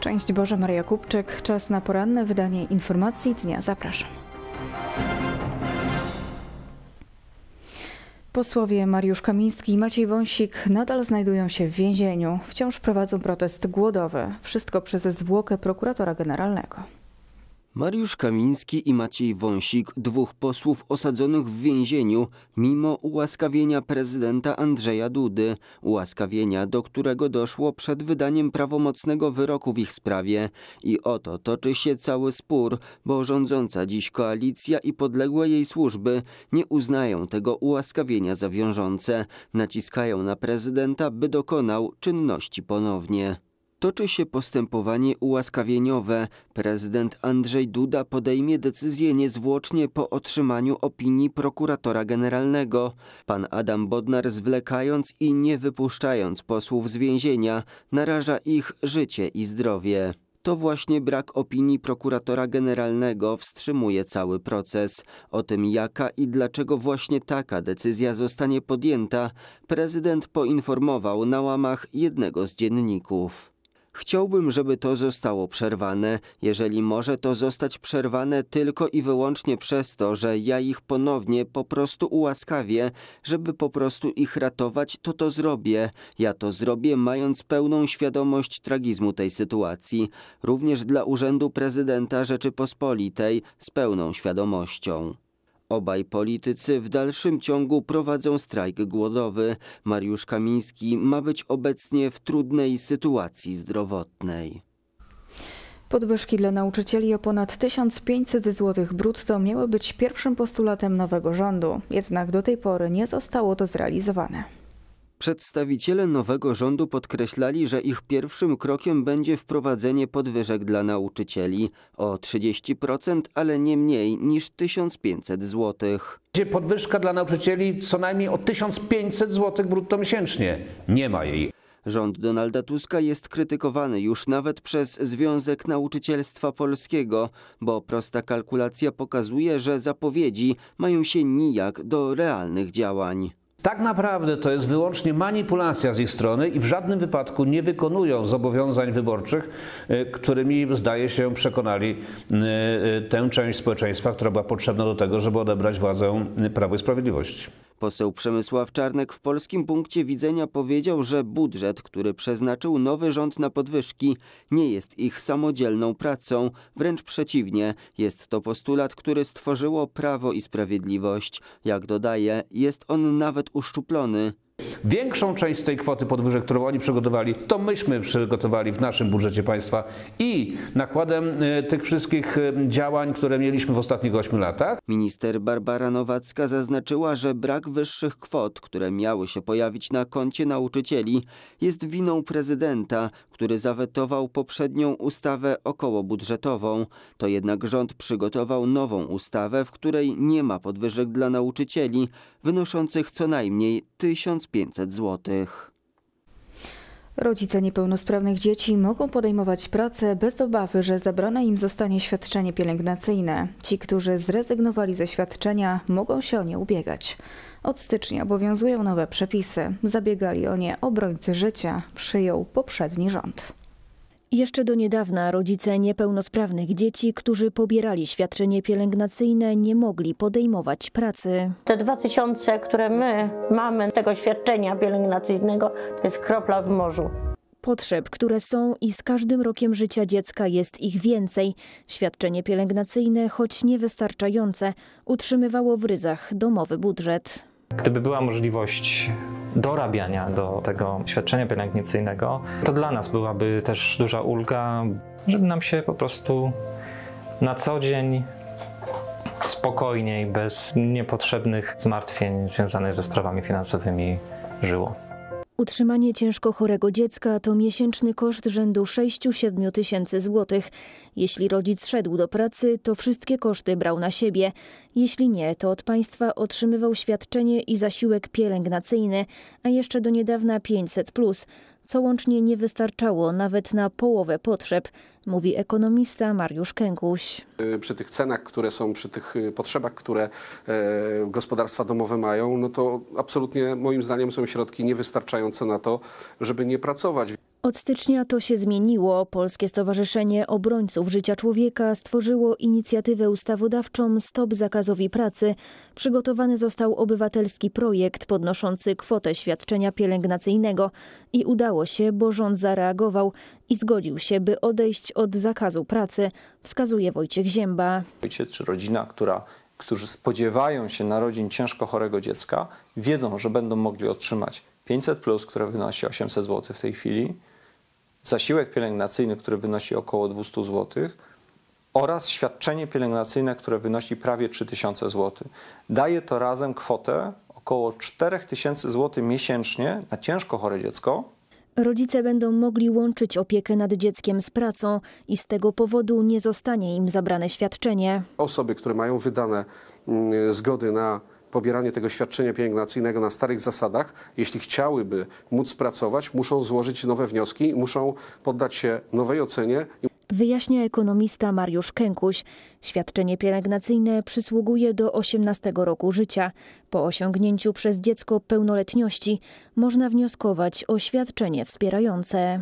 Szczęść Boże, Maria Kupczyk. Czas na poranne wydanie informacji dnia. Zapraszam. Posłowie Mariusz Kamiński i Maciej Wąsik nadal znajdują się w więzieniu. Wciąż prowadzą protest głodowy. Wszystko przez zwłokę prokuratora generalnego. Mariusz Kamiński i Maciej Wąsik, dwóch posłów osadzonych w więzieniu, mimo ułaskawienia prezydenta Andrzeja Dudy, ułaskawienia, do którego doszło przed wydaniem prawomocnego wyroku w ich sprawie. I oto toczy się cały spór, bo rządząca dziś koalicja i podległe jej służby nie uznają tego ułaskawienia za wiążące. Naciskają na prezydenta, by dokonał czynności ponownie. Toczy się postępowanie ułaskawieniowe. Prezydent Andrzej Duda podejmie decyzję niezwłocznie po otrzymaniu opinii prokuratora generalnego. Pan Adam Bodnar zwlekając i nie wypuszczając posłów z więzienia naraża ich życie i zdrowie. To właśnie brak opinii prokuratora generalnego wstrzymuje cały proces. O tym jaka i dlaczego właśnie taka decyzja zostanie podjęta, prezydent poinformował na łamach jednego z dzienników. Chciałbym, żeby to zostało przerwane, jeżeli może to zostać przerwane tylko i wyłącznie przez to, że ja ich ponownie po prostu ułaskawię, żeby po prostu ich ratować, to to zrobię. Ja to zrobię mając pełną świadomość tragizmu tej sytuacji, również dla Urzędu Prezydenta Rzeczypospolitej z pełną świadomością. Obaj politycy w dalszym ciągu prowadzą strajk głodowy. Mariusz Kamiński ma być obecnie w trudnej sytuacji zdrowotnej. Podwyżki dla nauczycieli o ponad 1500 zł brutto miały być pierwszym postulatem nowego rządu, jednak do tej pory nie zostało to zrealizowane. Przedstawiciele nowego rządu podkreślali, że ich pierwszym krokiem będzie wprowadzenie podwyżek dla nauczycieli o 30%, ale nie mniej niż 1500 zł. Gdzie podwyżka dla nauczycieli co najmniej o 1500 zł brutto miesięcznie. Nie ma jej. Rząd Donalda Tuska jest krytykowany już nawet przez Związek Nauczycielstwa Polskiego, bo prosta kalkulacja pokazuje, że zapowiedzi mają się nijak do realnych działań. Tak naprawdę to jest wyłącznie manipulacja z ich strony i w żadnym wypadku nie wykonują zobowiązań wyborczych, y, którymi zdaje się przekonali y, y, tę część społeczeństwa, która była potrzebna do tego, żeby odebrać władzę Prawo i Sprawiedliwości. Poseł Przemysław Czarnek w polskim punkcie widzenia powiedział, że budżet, który przeznaczył nowy rząd na podwyżki, nie jest ich samodzielną pracą, wręcz przeciwnie, jest to postulat, który stworzyło Prawo i Sprawiedliwość. Jak dodaje, jest on nawet uszczuplony. Większą część z tej kwoty podwyżek, którą oni przygotowali, to myśmy przygotowali w naszym budżecie państwa i nakładem e, tych wszystkich e, działań, które mieliśmy w ostatnich 8 latach. Minister Barbara Nowacka zaznaczyła, że brak wyższych kwot, które miały się pojawić na koncie nauczycieli, jest winą prezydenta, który zawetował poprzednią ustawę okołobudżetową. To jednak rząd przygotował nową ustawę, w której nie ma podwyżek dla nauczycieli wynoszących co najmniej 1000 500 zł. Rodzice niepełnosprawnych dzieci mogą podejmować pracę bez obawy, że zabrane im zostanie świadczenie pielęgnacyjne. Ci, którzy zrezygnowali ze świadczenia, mogą się o nie ubiegać. Od stycznia obowiązują nowe przepisy. Zabiegali o nie obrońcy życia, przyjął poprzedni rząd. Jeszcze do niedawna rodzice niepełnosprawnych dzieci, którzy pobierali świadczenie pielęgnacyjne, nie mogli podejmować pracy. Te dwa tysiące, które my mamy tego świadczenia pielęgnacyjnego, to jest kropla w morzu potrzeb, które są i z każdym rokiem życia dziecka jest ich więcej. Świadczenie pielęgnacyjne, choć niewystarczające, utrzymywało w ryzach domowy budżet. Gdyby była możliwość dorabiania do tego świadczenia pielęgnacyjnego, to dla nas byłaby też duża ulga, żeby nam się po prostu na co dzień spokojniej, bez niepotrzebnych zmartwień związanych ze sprawami finansowymi żyło. Utrzymanie ciężko chorego dziecka to miesięczny koszt rzędu 6-7 tysięcy złotych. Jeśli rodzic szedł do pracy, to wszystkie koszty brał na siebie. Jeśli nie, to od państwa otrzymywał świadczenie i zasiłek pielęgnacyjny, a jeszcze do niedawna 500+. Plus co łącznie nie wystarczało nawet na połowę potrzeb, mówi ekonomista Mariusz Kękuś. Y, przy tych cenach, które są, przy tych y, potrzebach, które e, gospodarstwa domowe mają, no to absolutnie moim zdaniem są środki niewystarczające na to, żeby nie pracować. Od stycznia to się zmieniło. Polskie Stowarzyszenie Obrońców Życia Człowieka stworzyło inicjatywę ustawodawczą Stop Zakazowi Pracy. Przygotowany został obywatelski projekt podnoszący kwotę świadczenia pielęgnacyjnego i udało się, bo rząd zareagował i zgodził się, by odejść od zakazu pracy, wskazuje Wojciech Zięba. Ojciec czy rodzina, która którzy spodziewają się narodzin ciężko chorego dziecka, wiedzą, że będą mogli otrzymać 500, plus, które wynosi 800 zł w tej chwili, zasiłek pielęgnacyjny, który wynosi około 200 zł oraz świadczenie pielęgnacyjne, które wynosi prawie 3000 zł. Daje to razem kwotę około 4000 zł miesięcznie na ciężko chore dziecko. Rodzice będą mogli łączyć opiekę nad dzieckiem z pracą i z tego powodu nie zostanie im zabrane świadczenie. Osoby, które mają wydane mm, zgody na pobieranie tego świadczenia pielęgnacyjnego na starych zasadach, jeśli chciałyby móc pracować, muszą złożyć nowe wnioski, muszą poddać się nowej ocenie. Wyjaśnia ekonomista Mariusz Kękuś. Świadczenie pielęgnacyjne przysługuje do 18 roku życia. Po osiągnięciu przez dziecko pełnoletności można wnioskować o świadczenie wspierające.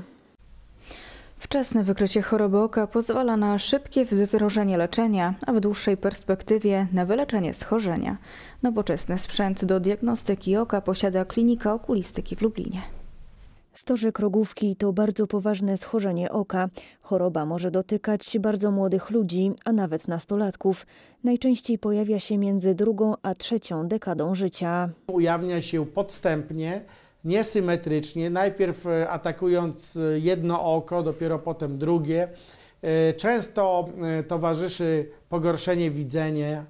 Wczesne wykrycie choroby oka pozwala na szybkie wdrożenie leczenia, a w dłuższej perspektywie na wyleczenie schorzenia. Nowoczesny sprzęt do diagnostyki oka posiada Klinika Okulistyki w Lublinie. Stożek rogówki to bardzo poważne schorzenie oka. Choroba może dotykać bardzo młodych ludzi, a nawet nastolatków. Najczęściej pojawia się między drugą a trzecią dekadą życia. Ujawnia się podstępnie niesymetrycznie, najpierw e, atakując e, jedno oko, dopiero potem drugie. E, często towarzyszy pogorszenie widzenia,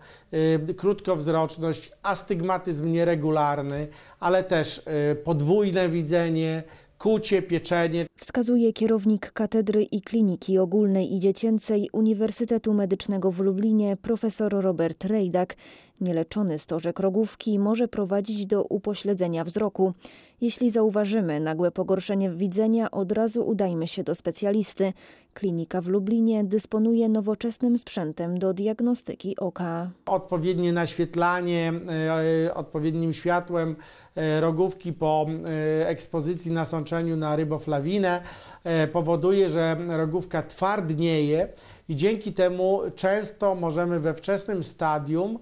krótkowzroczność, astygmatyzm nieregularny, ale też podwójne widzenie, kucie, pieczenie. Wskazuje kierownik Katedry i Kliniki Ogólnej i Dziecięcej Uniwersytetu Medycznego w Lublinie profesor Robert Rejdak. Nieleczony stożek rogówki może prowadzić do upośledzenia wzroku. Jeśli zauważymy nagłe pogorszenie widzenia, od razu udajmy się do specjalisty. Klinika w Lublinie dysponuje nowoczesnym sprzętem do diagnostyki oka. Odpowiednie naświetlanie e, odpowiednim światłem e, rogówki po e, ekspozycji nasączeniu na ryboflawinę powoduje, że rogówka twardnieje i dzięki temu często możemy we wczesnym stadium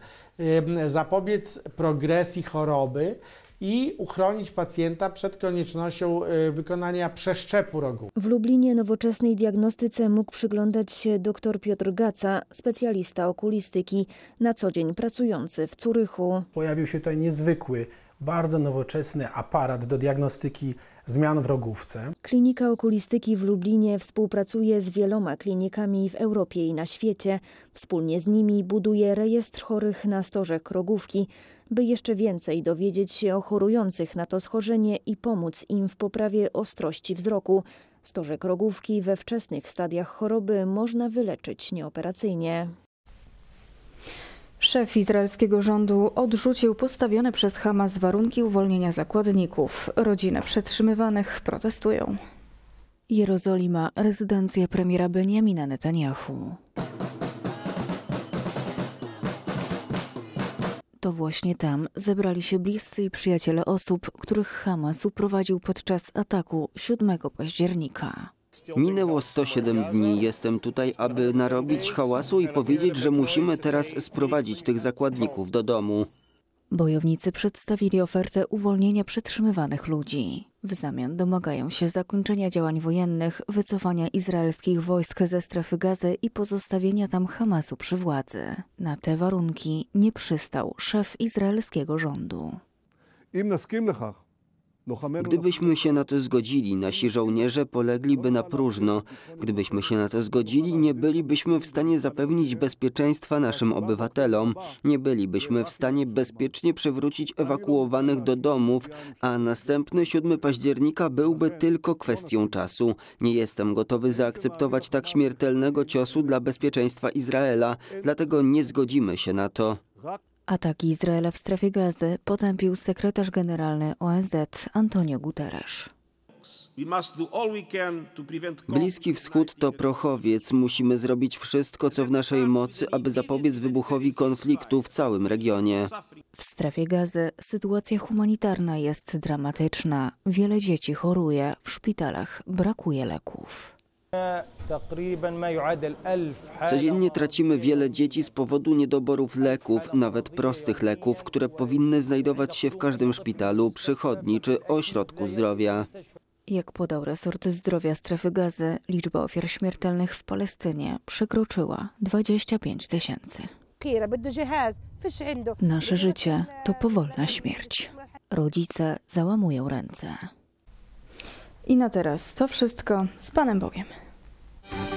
zapobiec progresji choroby, i uchronić pacjenta przed koniecznością e, wykonania przeszczepu rogu. W Lublinie nowoczesnej diagnostyce mógł przyglądać się dr Piotr Gaca, specjalista okulistyki, na co dzień pracujący w Curychu. Pojawił się tutaj niezwykły bardzo nowoczesny aparat do diagnostyki zmian w rogówce. Klinika Okulistyki w Lublinie współpracuje z wieloma klinikami w Europie i na świecie. Wspólnie z nimi buduje rejestr chorych na stożek rogówki, by jeszcze więcej dowiedzieć się o chorujących na to schorzenie i pomóc im w poprawie ostrości wzroku. Stożek rogówki we wczesnych stadiach choroby można wyleczyć nieoperacyjnie. Szef izraelskiego rządu odrzucił postawione przez Hamas warunki uwolnienia zakładników. Rodziny przetrzymywanych protestują. Jerozolima, rezydencja premiera Benjamina Netanyahu. To właśnie tam zebrali się bliscy i przyjaciele osób, których Hamas uprowadził podczas ataku 7 października. Minęło 107 dni. Jestem tutaj, aby narobić hałasu i powiedzieć, że musimy teraz sprowadzić tych zakładników do domu. Bojownicy przedstawili ofertę uwolnienia przetrzymywanych ludzi. W zamian domagają się zakończenia działań wojennych, wycofania izraelskich wojsk ze strefy gazy i pozostawienia tam Hamasu przy władzy. Na te warunki nie przystał szef izraelskiego rządu. Im naskim lechach. Gdybyśmy się na to zgodzili, nasi żołnierze polegliby na próżno. Gdybyśmy się na to zgodzili, nie bylibyśmy w stanie zapewnić bezpieczeństwa naszym obywatelom, nie bylibyśmy w stanie bezpiecznie przywrócić ewakuowanych do domów, a następny 7 października byłby tylko kwestią czasu. Nie jestem gotowy zaakceptować tak śmiertelnego ciosu dla bezpieczeństwa Izraela, dlatego nie zgodzimy się na to. Ataki Izraela w strefie gazy potępił sekretarz generalny ONZ Antonio Guterres. Bliski Wschód to prochowiec. Musimy zrobić wszystko, co w naszej mocy, aby zapobiec wybuchowi konfliktu w całym regionie. W strefie gazy sytuacja humanitarna jest dramatyczna. Wiele dzieci choruje, w szpitalach brakuje leków. Codziennie tracimy wiele dzieci z powodu niedoborów leków, nawet prostych leków, które powinny znajdować się w każdym szpitalu, przychodni czy ośrodku zdrowia. Jak podał resort zdrowia strefy gazy, liczba ofiar śmiertelnych w Palestynie przekroczyła 25 tysięcy. Nasze życie to powolna śmierć. Rodzice załamują ręce. I na teraz to wszystko z Panem Bogiem. Thank you.